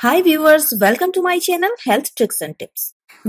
Hi viewers welcome to my channel health tricks and tips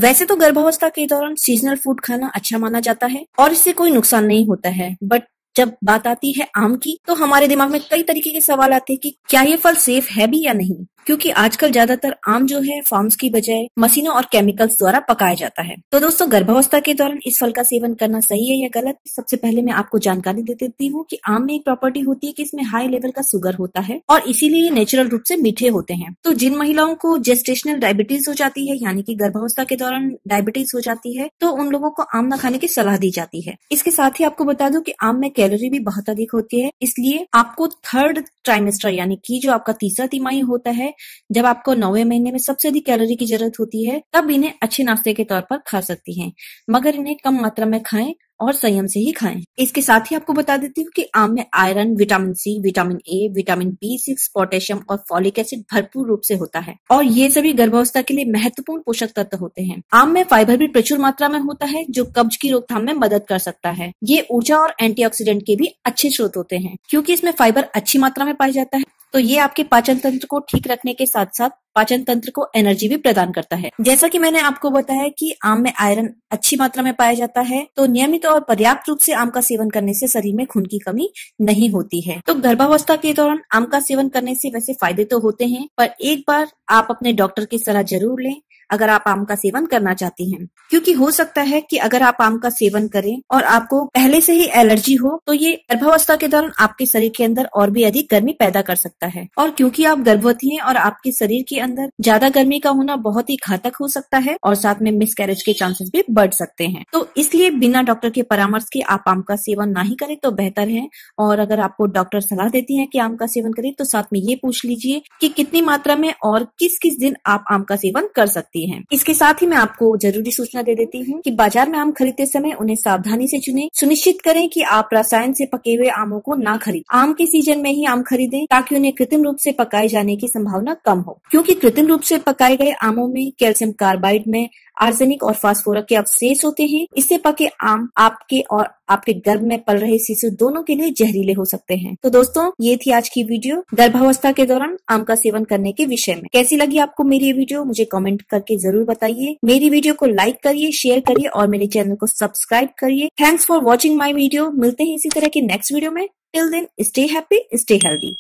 वैसे तो गर्भावस्था के दौरान सीजनल फूड खाना अच्छा माना जाता है और इससे कोई नुकसान नहीं होता है बट जब बात आती है आम की तो हमारे दिमाग में कई तरीके के सवाल आते हैं कि क्या ये फल सेफ है भी या नहीं क्योंकि आजकल ज्यादातर आम जो है फार्म्स की बजाय मशीनों और केमिकल्स द्वारा पकाया जाता है तो दोस्तों गर्भावस्था के दौरान इस फल का सेवन करना सही है या गलत सबसे पहले मैं आपको जानकारी दे देती हूँ की आम में एक प्रॉपर्टी होती है की इसमें हाई लेवल का सुगर होता है और इसीलिए ये नेचुरल रूप से मीठे होते हैं तो जिन महिलाओं को जेस्टेशनल डायबिटीज हो जाती है यानी की गर्भावस्था के दौरान डायबिटीज हो जाती है तो उन लोगों को आम न खाने की सलाह दी जाती है इसके साथ ही आपको बता दू की आम में कैलोरी भी बहुत अधिक होती है इसलिए आपको थर्ड ट्राइमेस्टर यानी कि जो आपका तीसरा तिमाही होता है जब आपको नौवे महीने में सबसे अधिक कैलोरी की जरूरत होती है तब इन्हें अच्छे नाश्ते के तौर पर खा सकती है मगर इन्हें कम मात्रा में खाएं और संयम से ही खाएं। इसके साथ ही आपको बता देती हूँ कि आम में iron vitamin C vitamin A vitamin B six potassium और फॉलिक एसिड भरपूर रूप से होता है और ये सभी गर्भावस्था के लिए महत्वपूर्ण पोषक तत्व होते हैं आम में फाइबर भी प्रचुर मात्रा में होता है जो कब्ज की रोकथाम में मदद कर सकता है ये ऊर्जा और एंटी के भी अच्छे स्रोत होते हैं क्यूँकी इसमें फाइबर अच्छी मात्रा में पाया जाता है तो ये आपके पाचन तंत्र को ठीक रखने के साथ साथ पाचन तंत्र को एनर्जी भी प्रदान करता है जैसा कि मैंने आपको बताया कि आम में आयरन अच्छी मात्रा में पाया जाता है तो नियमित और पर्याप्त रूप से आम का सेवन करने से शरीर में खून की कमी नहीं होती है तो गर्भावस्था के दौरान आम का सेवन करने से वैसे फायदे तो होते हैं पर एक बार आप अपने डॉक्टर की सलाह जरूर लें अगर आप आम का सेवन करना चाहती हैं क्योंकि हो सकता है कि अगर आप आम का सेवन करें और आपको पहले से ही एलर्जी हो तो ये गर्भावस्था के दौरान आपके शरीर के अंदर और भी अधिक गर्मी पैदा कर सकता है और क्योंकि आप गर्भवती हैं और आपके शरीर के अंदर ज्यादा गर्मी का होना बहुत ही घातक हो सकता है और साथ में कैरेज के चांसेस भी बढ़ सकते हैं तो इसलिए बिना डॉक्टर के परामर्श के आप आम का सेवन ना ही करें तो बेहतर है और अगर आपको डॉक्टर सलाह देती है कि आम का सेवन करें तो साथ में ये पूछ लीजिए कि कितनी मात्रा में और किस किस दिन आप आम का सेवन कर सकती है इसके साथ ही मैं आपको जरूरी सूचना दे देती हूँ की बाजार में आम खरीदते समय उन्हें सावधानी से चुने सुनिश्चित करें की आप रसायन से पके हुए आमों को ना खरीद आम के सीजन में ही आम खरीदें ताकि उन्हें कृत्रिम रूप से पकाए जाने की संभावना कम हो क्योंकि कृत्रिम रूप से पकाए गए आमों में कैल्शियम कार्बाइड में आर्सेनिक और फास्फोरस के अवशेष होते हैं इससे पके आम आपके और आपके गर्भ में पल रहे शिशु दोनों के लिए जहरीले हो सकते हैं तो दोस्तों ये थी आज की वीडियो गर्भावस्था के दौरान आम का सेवन करने के विषय में कैसी लगी आपको मेरी वीडियो मुझे कॉमेंट करके जरूर बताइए मेरी वीडियो को लाइक करिए शेयर करिए और मेरे चैनल को सब्सक्राइब करिए thanks for watching my video मिलते हैं इसी तरह के नेक्स्ट वीडियो में till then stay happy stay healthy